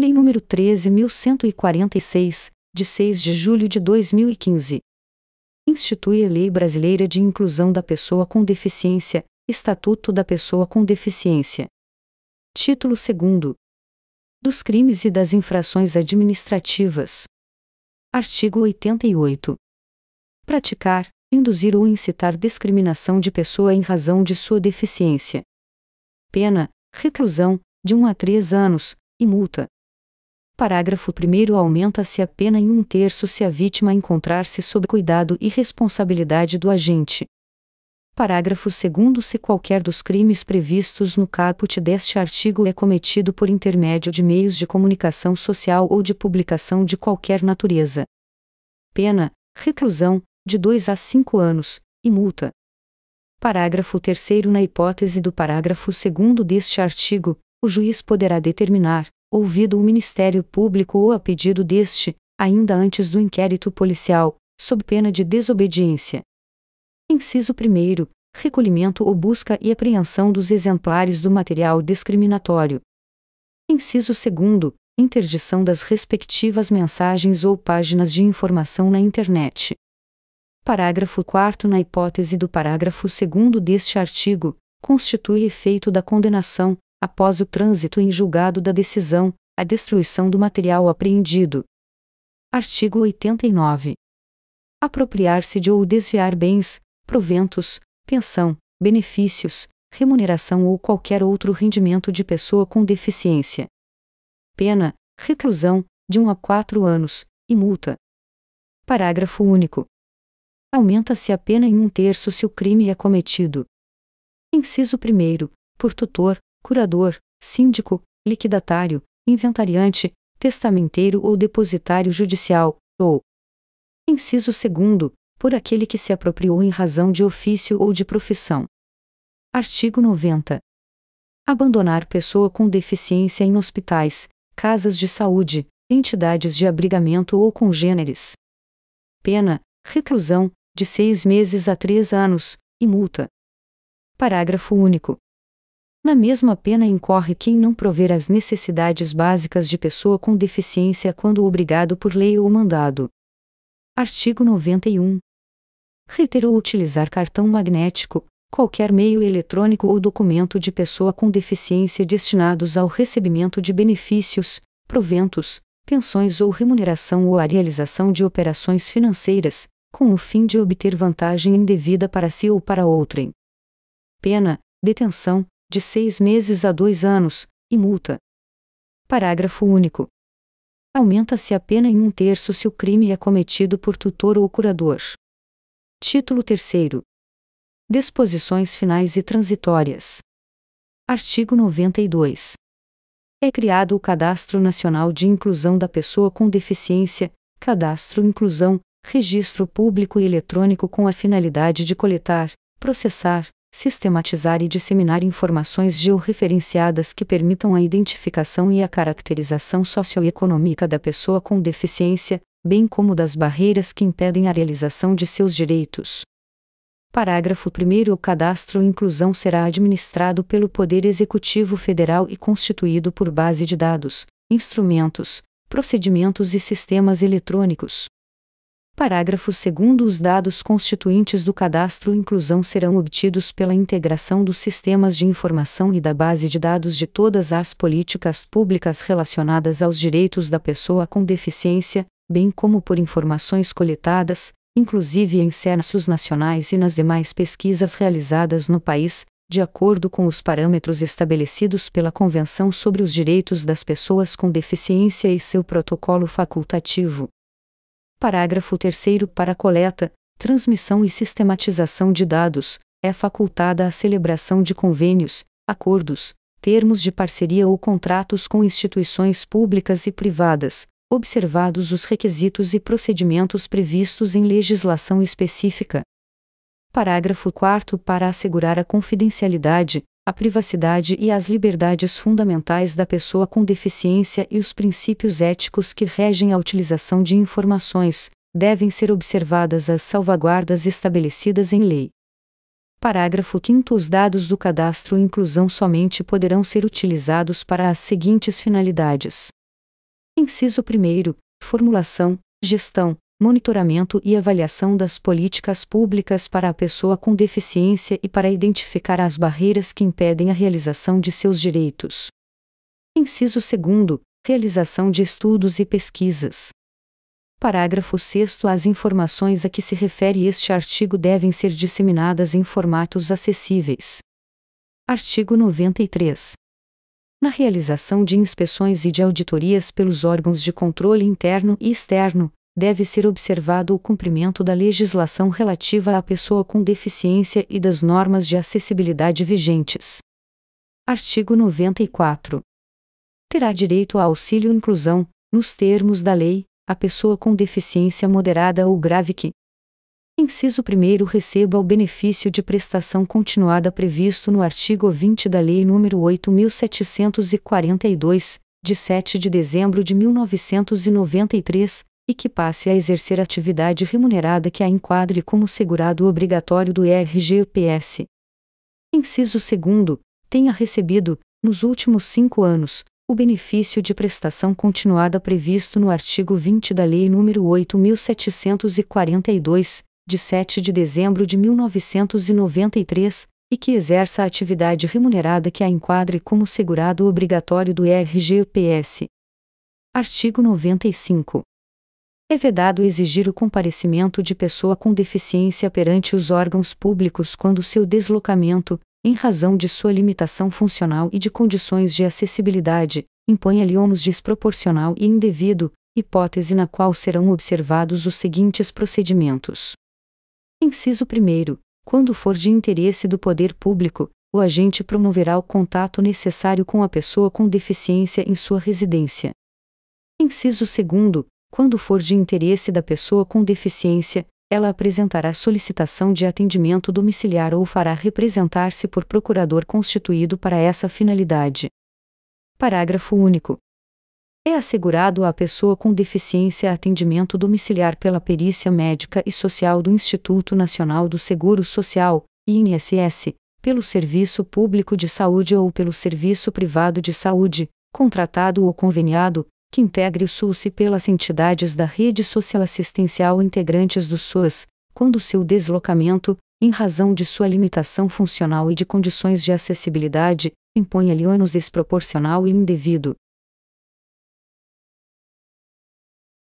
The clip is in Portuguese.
Lei nº 13.146, de 6 de julho de 2015. Institui a Lei Brasileira de Inclusão da Pessoa com Deficiência, Estatuto da Pessoa com Deficiência. Título 2. Dos crimes e das infrações administrativas. Artigo 88. Praticar, induzir ou incitar discriminação de pessoa em razão de sua deficiência. Pena: reclusão, de 1 a 3 anos, e multa, Parágrafo 1 Aumenta-se a pena em um terço se a vítima encontrar-se sob cuidado e responsabilidade do agente. Parágrafo 2 Se qualquer dos crimes previstos no caput deste artigo é cometido por intermédio de meios de comunicação social ou de publicação de qualquer natureza. Pena: reclusão, de 2 a 5 anos, e multa. Parágrafo 3 Na hipótese do parágrafo 2 deste artigo, o juiz poderá determinar, ouvido o Ministério Público ou a pedido deste, ainda antes do inquérito policial, sob pena de desobediência. Inciso 1. Recolhimento ou busca e apreensão dos exemplares do material discriminatório. Inciso 2. Interdição das respectivas mensagens ou páginas de informação na internet. Parágrafo 4. Na hipótese do parágrafo 2 deste artigo, constitui efeito da condenação, após o trânsito em julgado da decisão, a destruição do material apreendido. Artigo 89. Apropriar-se de ou desviar bens, proventos, pensão, benefícios, remuneração ou qualquer outro rendimento de pessoa com deficiência. Pena: reclusão, de 1 um a 4 anos, e multa. Parágrafo único. Aumenta-se a pena em um terço se o crime é cometido. Inciso 1. Por tutor, curador, síndico, liquidatário, inventariante, testamenteiro ou depositário judicial, ou inciso segundo, por aquele que se apropriou em razão de ofício ou de profissão. Artigo 90. Abandonar pessoa com deficiência em hospitais, casas de saúde, entidades de abrigamento ou congêneres. Pena: reclusão, de seis meses a três anos, e multa. Parágrafo único na mesma pena incorre quem não prover as necessidades básicas de pessoa com deficiência quando obrigado por lei ou mandado. Artigo 91. Reiterou utilizar cartão magnético, qualquer meio eletrônico ou documento de pessoa com deficiência destinados ao recebimento de benefícios, proventos, pensões ou remuneração ou a realização de operações financeiras, com o fim de obter vantagem indevida para si ou para outrem. Pena: detenção, de seis meses a dois anos, e multa. Parágrafo único. Aumenta-se a pena em um terço se o crime é cometido por tutor ou curador. Título 3. Disposições finais e transitórias. Artigo 92. É criado o Cadastro Nacional de Inclusão da Pessoa com Deficiência, Cadastro Inclusão, registro público e eletrônico com a finalidade de coletar, processar, sistematizar e disseminar informações georreferenciadas que permitam a identificação e a caracterização socioeconômica da pessoa com deficiência, bem como das barreiras que impedem a realização de seus direitos. Parágrafo 1. O cadastro inclusão será administrado pelo Poder Executivo Federal e constituído por base de dados, instrumentos, procedimentos e sistemas eletrônicos, Parágrafo 2 Os dados constituintes do cadastro inclusão serão obtidos pela integração dos sistemas de informação e da base de dados de todas as políticas públicas relacionadas aos direitos da pessoa com deficiência, bem como por informações coletadas, inclusive em censos nacionais e nas demais pesquisas realizadas no país, de acordo com os parâmetros estabelecidos pela Convenção sobre os Direitos das Pessoas com Deficiência e seu protocolo facultativo Parágrafo 3 Para a coleta, transmissão e sistematização de dados, é facultada a celebração de convênios, acordos, termos de parceria ou contratos com instituições públicas e privadas, observados os requisitos e procedimentos previstos em legislação específica. Parágrafo 4 Para assegurar a confidencialidade, a privacidade e as liberdades fundamentais da pessoa com deficiência e os princípios éticos que regem a utilização de informações, devem ser observadas as salvaguardas estabelecidas em lei. Parágrafo 5 Os dados do cadastro inclusão somente poderão ser utilizados para as seguintes finalidades. Inciso 1 Formulação, gestão, monitoramento e avaliação das políticas públicas para a pessoa com deficiência e para identificar as barreiras que impedem a realização de seus direitos. Inciso 2. Realização de estudos e pesquisas. Parágrafo 6. As informações a que se refere este artigo devem ser disseminadas em formatos acessíveis. Artigo 93. Na realização de inspeções e de auditorias pelos órgãos de controle interno e externo, deve ser observado o cumprimento da legislação relativa à pessoa com deficiência e das normas de acessibilidade vigentes. Artigo 94. Terá direito a auxílio inclusão, nos termos da lei, a pessoa com deficiência moderada ou grave que, inciso 1 receba o benefício de prestação continuada previsto no artigo 20 da Lei nº 8742, de 7 de dezembro de 1993, e que passe a exercer atividade remunerada que a enquadre como segurado obrigatório do IRGPS. Inciso 2. Tenha recebido, nos últimos cinco anos, o benefício de prestação continuada previsto no artigo 20 da Lei nº 8.742, de 7 de dezembro de 1993, e que exerça a atividade remunerada que a enquadre como segurado obrigatório do IRGPS. Artigo 95 é vedado exigir o comparecimento de pessoa com deficiência perante os órgãos públicos quando seu deslocamento, em razão de sua limitação funcional e de condições de acessibilidade, impõe-lhe ônus desproporcional e indevido, hipótese na qual serão observados os seguintes procedimentos. Inciso 1. Quando for de interesse do poder público, o agente promoverá o contato necessário com a pessoa com deficiência em sua residência. Inciso 2 quando for de interesse da pessoa com deficiência, ela apresentará solicitação de atendimento domiciliar ou fará representar-se por procurador constituído para essa finalidade. Parágrafo único. É assegurado à pessoa com deficiência atendimento domiciliar pela perícia médica e social do Instituto Nacional do Seguro Social, INSS, pelo Serviço Público de Saúde ou pelo Serviço Privado de Saúde, contratado ou conveniado, que integre o SUS e pelas entidades da rede social assistencial integrantes do SUS, quando seu deslocamento, em razão de sua limitação funcional e de condições de acessibilidade, impõe-lhe ônus desproporcional e indevido,